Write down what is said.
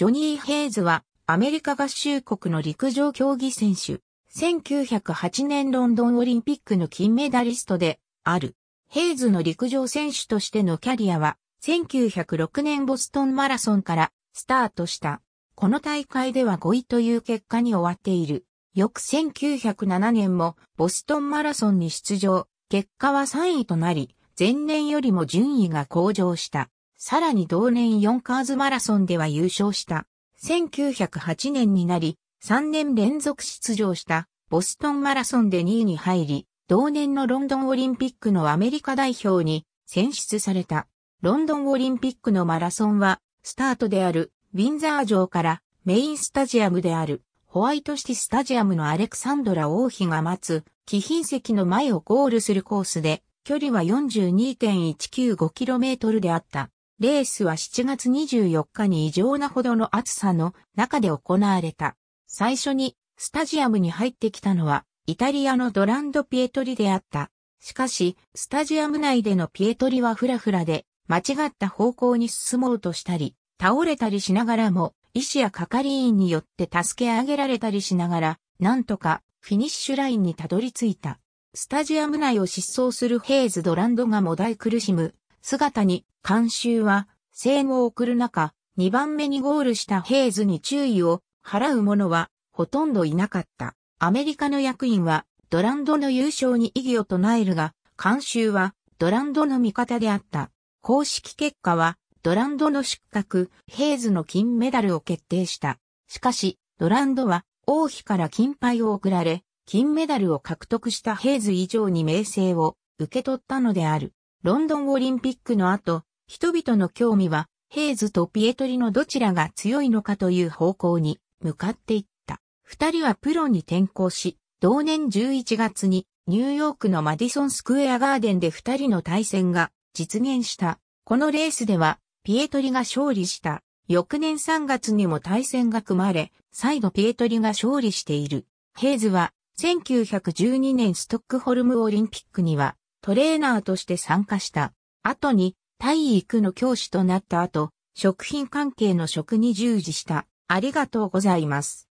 ジョニー・ヘイズはアメリカ合衆国の陸上競技選手。1908年ロンドンオリンピックの金メダリストである。ヘイズの陸上選手としてのキャリアは1906年ボストンマラソンからスタートした。この大会では5位という結果に終わっている。翌1907年もボストンマラソンに出場。結果は3位となり、前年よりも順位が向上した。さらに同年4カーズマラソンでは優勝した。1908年になり、3年連続出場したボストンマラソンで2位に入り、同年のロンドンオリンピックのアメリカ代表に選出された。ロンドンオリンピックのマラソンは、スタートであるウィンザー城からメインスタジアムであるホワイトシティスタジアムのアレクサンドラ王妃が待つ貴賓席の前をゴールするコースで、距離は 42.195km であった。レースは7月24日に異常なほどの暑さの中で行われた。最初にスタジアムに入ってきたのはイタリアのドランド・ピエトリであった。しかし、スタジアム内でのピエトリはフラフラで間違った方向に進もうとしたり、倒れたりしながらも、医師や係員によって助け上げられたりしながら、なんとかフィニッシュラインにたどり着いた。スタジアム内を疾走するヘイズ・ドランドがもだい苦しむ姿に監修は、声援を送る中、2番目にゴールしたヘイズに注意を払う者はほとんどいなかった。アメリカの役員はドランドの優勝に異議を唱えるが、監修はドランドの味方であった。公式結果はドランドの失格、ヘイズの金メダルを決定した。しかし、ドランドは王妃から金牌を贈られ、金メダルを獲得したヘイズ以上に名声を受け取ったのである。ロンドンオリンピックの後、人々の興味は、ヘイズとピエトリのどちらが強いのかという方向に向かっていった。二人はプロに転向し、同年11月にニューヨークのマディソンスクエアガーデンで二人の対戦が実現した。このレースでは、ピエトリが勝利した。翌年3月にも対戦が組まれ、再度ピエトリが勝利している。ヘイズは、1912年ストックホルムオリンピックには、トレーナーとして参加した。後に、体育の教師となった後、食品関係の職に従事した。ありがとうございます。